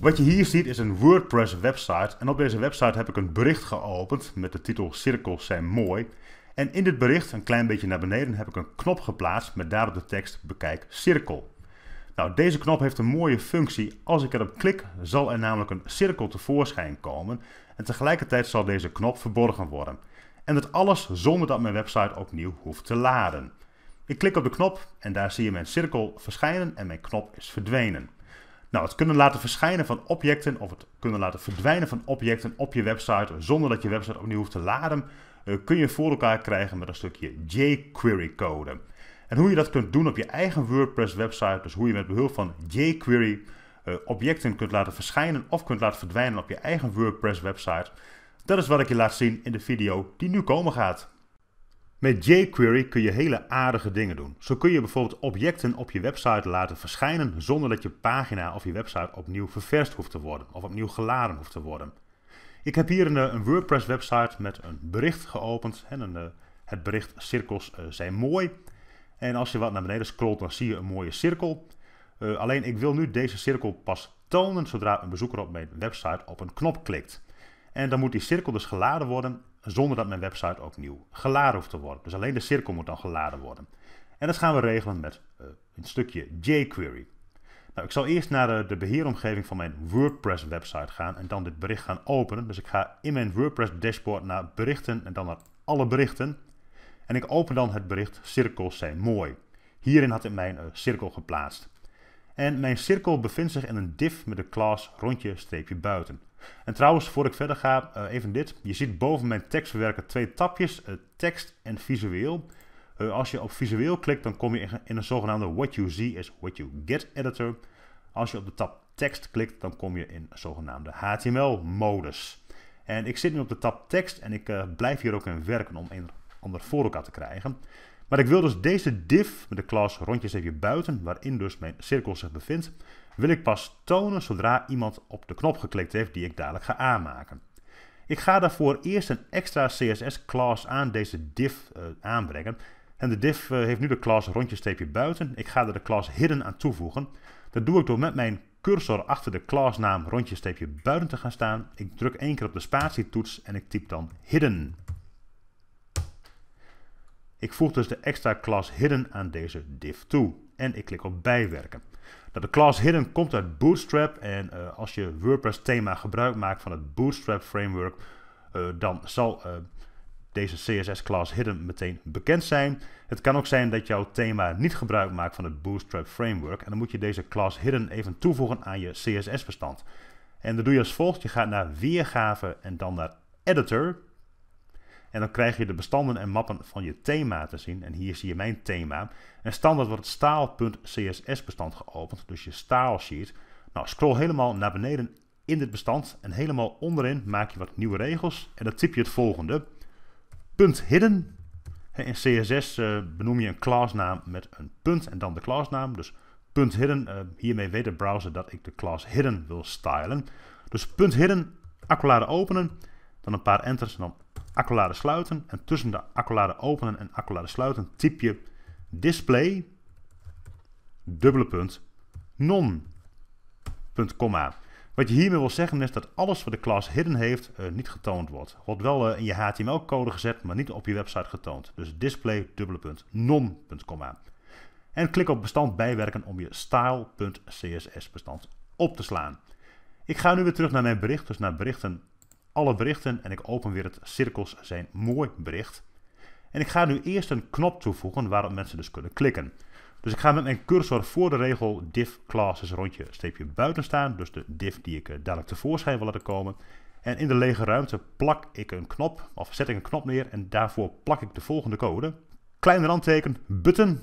Wat je hier ziet is een WordPress website en op deze website heb ik een bericht geopend met de titel Cirkels zijn mooi. En in dit bericht, een klein beetje naar beneden, heb ik een knop geplaatst met daarop de tekst bekijk cirkel. Nou, deze knop heeft een mooie functie. Als ik erop klik, zal er namelijk een cirkel tevoorschijn komen en tegelijkertijd zal deze knop verborgen worden. En dat alles zonder dat mijn website opnieuw hoeft te laden. Ik klik op de knop en daar zie je mijn cirkel verschijnen en mijn knop is verdwenen. Nou, het kunnen laten verschijnen van objecten of het kunnen laten verdwijnen van objecten op je website zonder dat je website opnieuw hoeft te laden, eh, kun je voor elkaar krijgen met een stukje jQuery code. En hoe je dat kunt doen op je eigen WordPress website, dus hoe je met behulp van jQuery eh, objecten kunt laten verschijnen of kunt laten verdwijnen op je eigen WordPress website, dat is wat ik je laat zien in de video die nu komen gaat. Met jQuery kun je hele aardige dingen doen. Zo kun je bijvoorbeeld objecten op je website laten verschijnen zonder dat je pagina of je website opnieuw ververst hoeft te worden of opnieuw geladen hoeft te worden. Ik heb hier een, eh, WordPress website met een bericht geopend en een, eh, het bericht cirkels eh, zijn mooi. En als je wat naar beneden scrolt dan zie je een mooie cirkel. alleen ik wil nu deze cirkel pas tonen zodra een bezoeker op mijn website op een knop klikt. En dan moet die cirkel dus geladen worden zonder dat mijn website opnieuw geladen hoeft te worden. Dus alleen de cirkel moet dan geladen worden. En dat gaan we regelen met eh, een stukje jQuery. Nou, ik zal eerst naar eh, de, beheeromgeving van mijn WordPress website gaan en dan dit bericht gaan openen. Dus ik ga in mijn WordPress dashboard naar berichten en dan naar alle berichten. En ik open dan het bericht cirkels zijn mooi. Hierin had ik mijn eh, cirkel geplaatst. En mijn cirkel bevindt zich in een div met de class rondje streepje buiten. En trouwens, voor ik verder ga, eh, even dit. Je ziet boven mijn tekstverwerker twee tapjes, eh, tekst en visueel. Eh, als je op visueel klikt, dan kom je in een zogenaamde What You See is What You Get editor. Als je op de tab tekst klikt, dan kom je in een zogenaamde HTML-modus. En ik zit nu op de tab tekst en ik blijf hier ook in werken om een ander voor elkaar te krijgen. Maar ik wil dus deze div met de klas rondjes buiten, waarin dus mijn cirkel zich bevindt, wil ik pas tonen zodra iemand op de knop geklikt heeft die ik dadelijk ga aanmaken. Ik ga daarvoor eerst een extra CSS class aan deze div eh, aanbrengen. En de div eh, heeft nu de class steepje buiten. Ik ga er de class hidden aan toevoegen. Dat doe ik door met mijn cursor achter de classnaam steepje buiten te gaan staan. Ik druk één keer op de spatietoets en ik typ dan hidden. Ik voeg dus de extra class hidden aan deze div toe. En ik klik op bijwerken. de class hidden komt uit Bootstrap. En eh, als je WordPress thema gebruik maakt van het Bootstrap framework, eh, dan zal eh, deze CSS class hidden meteen bekend zijn. Het kan ook zijn dat jouw thema niet gebruik maakt van het Bootstrap framework. En dan moet je deze class hidden even toevoegen aan je CSS bestand. En dat doe je als volgt. Je gaat naar weergave en dan naar editor. En dan krijg je de bestanden en mappen van je thema te zien. En hier zie je mijn thema. En standaard wordt het staal.css bestand geopend, dus je staalsheet. Nou, scroll helemaal naar beneden in dit bestand en helemaal onderin maak je wat nieuwe regels. En dan typ je het volgende. Punt hidden. In CSS eh, benoem je een classnaam met een punt en dan de classnaam. Dus punt hidden. Eh, hiermee weet de browser dat ik de class hidden wil stylen. Dus punt hidden, accolade openen dan een paar enters en dan accolade sluiten. En tussen de accolade openen en accolade sluiten typ je display dubbele punt non punt komma. Wat je hiermee wil zeggen is dat alles wat de klas hidden heeft eh, niet getoond wordt. Wordt wel eh, in je HTML-code gezet, maar niet op je website getoond. Dus display dubbele punt non punt komma. En klik op bestand bijwerken om je style.css bestand op te slaan. Ik ga nu weer terug naar mijn bericht, dus naar berichten alle berichten en ik open weer het cirkels zijn mooi bericht. En ik ga nu eerst een knop toevoegen waarop mensen dus kunnen klikken. Dus ik ga met mijn cursor voor de regel div classes rondje streepje buiten staan. Dus de div die ik eh, dadelijk tevoorschijn wil laten komen. En in de lege ruimte plak ik een knop, of zet ik een knop neer en daarvoor plak ik de volgende code. Kleine randteken, button.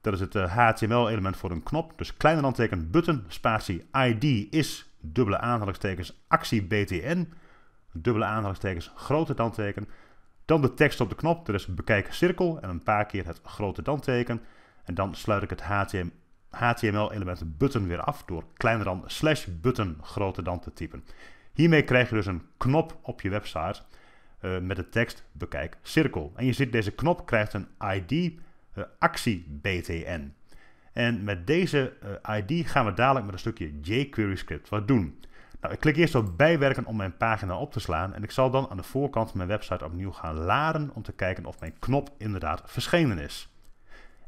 Dat is het HTML eh, element voor een knop. Dus kleine randteken, button, spatie, ID is, dubbele aanhalingstekens, actie BTN dubbele aanhalingstekens, grote teken. Dan de tekst op de knop, er is bekijk cirkel en een paar keer het grote teken. En dan sluit ik het HTML element button weer af door kleiner dan slash button groter dan te typen. Hiermee krijg je dus een knop op je website eh, met de tekst bekijk cirkel. En je ziet deze knop krijgt een ID uh, eh, actie BTN. En met deze eh, ID gaan we dadelijk met een stukje jQuery script wat doen. Nou, ik klik eerst op bijwerken om mijn pagina op te slaan en ik zal dan aan de voorkant mijn website opnieuw gaan laden om te kijken of mijn knop inderdaad verschenen is.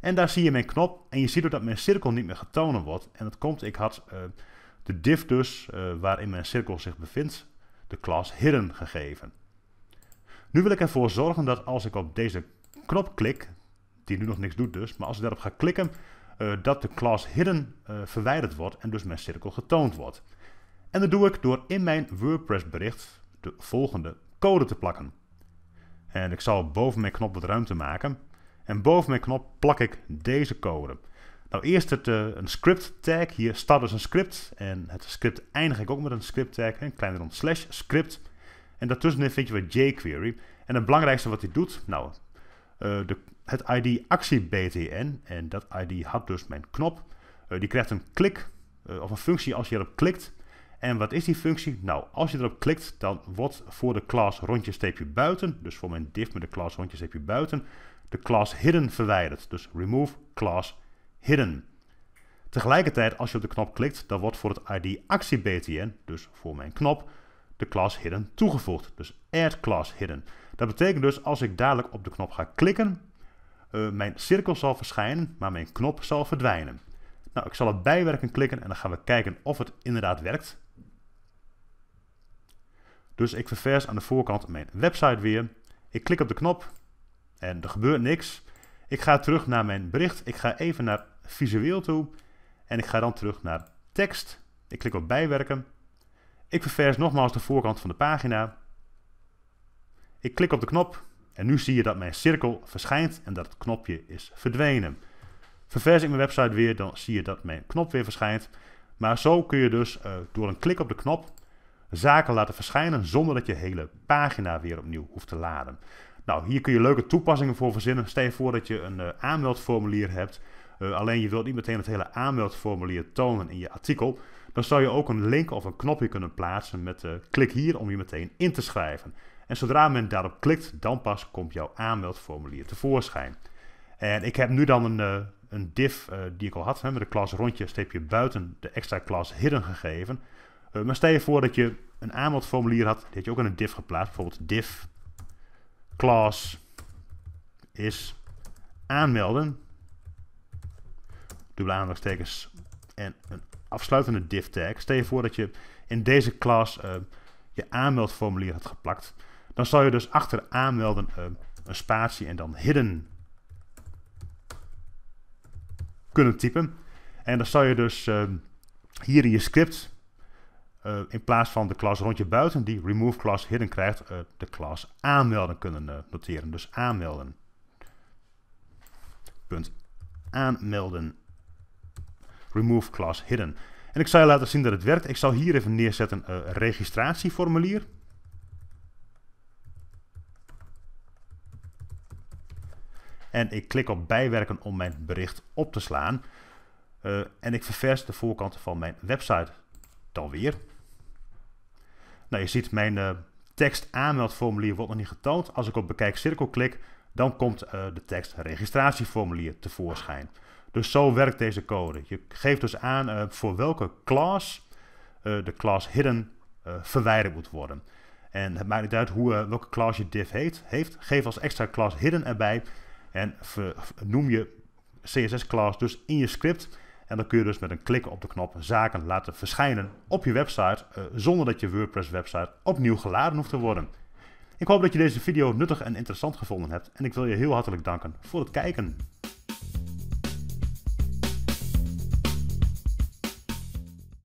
En daar zie je mijn knop en je ziet ook dat mijn cirkel niet meer getoond wordt. En dat komt, ik had eh, de div dus uh, waarin mijn cirkel zich bevindt, de class hidden gegeven. Nu wil ik ervoor zorgen dat als ik op deze knop klik, die nu nog niks doet dus, maar als ik daarop ga klikken, eh, dat de class hidden verwijderd wordt en dus mijn cirkel getoond wordt. En dat doe ik door in mijn WordPress bericht de volgende code te plakken. En ik zal boven mijn knop wat ruimte maken. En boven mijn knop plak ik deze code. Nou, eerst het, eh, een script tag. Hier start dus een script. En het script eindig ik ook met een script tag. Een kleine rond slash script. En daartussenin vind je wat jQuery. En het belangrijkste wat hij doet, nou, eh, de, het ID actie btn. En dat ID had dus mijn knop. Eh, die krijgt een klik of een functie als je erop klikt. En wat is die functie? Nou, als je erop klikt, dan wordt voor de class rondje buiten, dus voor mijn div met de class rondje buiten, de class hidden verwijderd. Dus remove class hidden. Tegelijkertijd, als je op de knop klikt, dan wordt voor het ID actie BTN, dus voor mijn knop, de class hidden toegevoegd. Dus add class hidden. Dat betekent dus als ik dadelijk op de knop ga klikken, eh, mijn cirkel zal verschijnen, maar mijn knop zal verdwijnen. Nou, ik zal op bijwerken klikken en dan gaan we kijken of het inderdaad werkt. Dus ik ververs aan de voorkant mijn website weer. Ik klik op de knop en er gebeurt niks. Ik ga terug naar mijn bericht. Ik ga even naar visueel toe en ik ga dan terug naar tekst. Ik klik op bijwerken. Ik ververs nogmaals de voorkant van de pagina. Ik klik op de knop en nu zie je dat mijn cirkel verschijnt en dat het knopje is verdwenen. Ververs ik mijn website weer, dan zie je dat mijn knop weer verschijnt. Maar zo kun je dus eh, door een klik op de knop zaken laten verschijnen zonder dat je hele pagina weer opnieuw hoeft te laden. Nou, hier kun je leuke toepassingen voor verzinnen. Stel je voor dat je een eh, aanmeldformulier hebt, eh, alleen je wilt niet meteen het hele aanmeldformulier tonen in je artikel. Dan zou je ook een link of een knopje kunnen plaatsen met klik hier om je meteen in te schrijven. En zodra men daarop klikt, dan pas komt jouw aanmeldformulier tevoorschijn. En ik heb nu dan een, een div eh, die ik al had, hè, met de klas rondje, steep buiten de extra klas hidden gegeven. Eh, maar stel je voor dat je een aanmeldformulier had, die had je ook in een div geplaatst. Bijvoorbeeld div class is aanmelden. Dubbele aandachtstekens en een afsluitende div tag. Stel je voor dat je in deze klas eh, je aanmeldformulier had geplakt. Dan zal je dus achter aanmelden een spatie en dan hidden kunnen typen. En dan zal je dus ehm, hier in je script, eh, in plaats van de klas rondje buiten, die remove class hidden krijgt, eh, de klas aanmelden kunnen eh, noteren. Dus aanmelden. Punt. Aanmelden. Remove class hidden. En ik zal je laten zien dat het werkt. Ik zal hier even neerzetten een registratieformulier. en ik klik op bijwerken om mijn bericht op te slaan. Eh, en ik ververs de voorkant van mijn website dan weer. Nou, je ziet mijn uh, tekst aanmeldformulier wordt nog niet getoond. Als ik op bekijk cirkel klik, dan komt eh, de tekst registratieformulier tevoorschijn. Dus zo werkt deze code. Je geeft dus aan voor welke class de class hidden verwijderd moet worden. En het maakt niet uit hoe, welke class je div heet, heeft. Geef als extra class hidden erbij en noem je CSS-class dus in je script. En dan kun je dus met een klik op de knop zaken laten verschijnen op je website eh, zonder dat je WordPress-website opnieuw geladen hoeft te worden. Ik hoop dat je deze video nuttig en interessant gevonden hebt en ik wil je heel hartelijk danken voor het kijken.